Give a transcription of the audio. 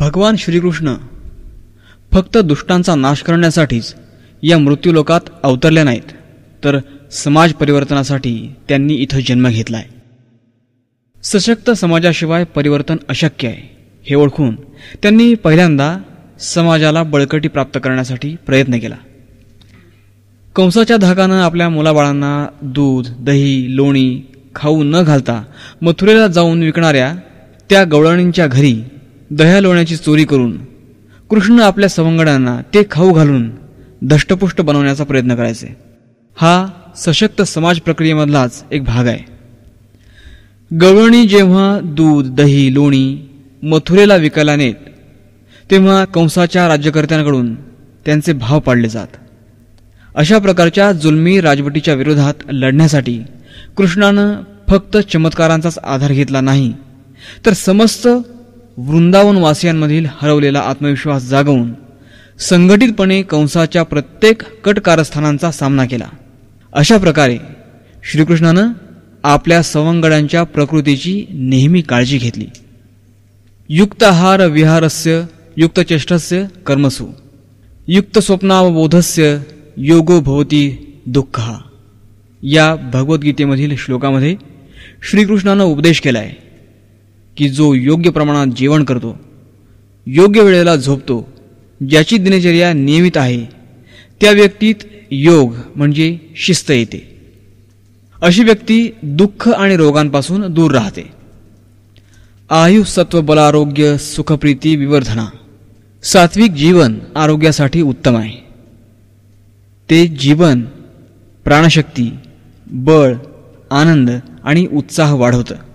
भगवान श्रीकृष्ण फक्त दुष्टांचा नाश करण्यासाठीच या मृत्यूलोकात अवतरल्या नाहीत तर समाज परिवर्तनासाठी त्यांनी इथं जन्म घेतला आहे सशक्त समाजाशिवाय परिवर्तन अशक्य आहे हे ओळखून त्यांनी पहिल्यांदा समाजाला बळकटी प्राप्त करण्यासाठी प्रयत्न केला कंसाच्या धाकानं आपल्या मुलाबाळांना दूध दही लोणी खाऊ न घालता मथुरेला जाऊन विकणाऱ्या त्या गवळणींच्या घरी दह्या लोण्याची चोरी करून कृष्ण आपल्या सवंगडांना ते खाऊ घालून दष्टपुष्ट बनवण्याचा प्रयत्न करायचे हा सशक्त समाज प्रक्रियेमधलाच एक भाग आहे गवळणी जेव्हा दूध दही लोणी मथुरेला विकायला नेत तेव्हा कंसाच्या राज्यकर्त्यांकडून त्यांचे भाव पाडले जात अशा प्रकारच्या जुलमी राजवटीच्या विरोधात लढण्यासाठी कृष्णानं फक्त चमत्कारांचाच आधार घेतला नाही तर समस्त वृंदावनवासियांमधील हरवलेला आत्मविश्वास जागवून संघटितपणे कंसाच्या प्रत्येक कटकारस्थानांचा सामना केला अशा प्रकारे श्रीकृष्णानं आपल्या सवंगडांच्या प्रकृतीची नेहमी काळजी घेतली युक्तहार विहारस्य युक्तचेष्टस्य कर्मसु युक्तस्वप्नावबोधस्य योगो भवती दुःख या भगवद्गीतेमधील श्लोकामध्ये श्रीकृष्णानं उपदेश केला आहे की जो योग्य प्रमाणात जेवण करतो योग्य वेळेला झोपतो ज्याची दिनचर्या नियमित आहे त्या व्यक्तीत योग म्हणजे शिस्त येते अशी व्यक्ती दुःख आणि रोगांपासून दूर राहते आयुसत्व बलारोग्य सुखप्रीती विवर्धना सात्विक जीवन आरोग्यासाठी उत्तम आहे ते जीवन प्राणशक्ती बळ आनंद आणि उत्साह वाढवतं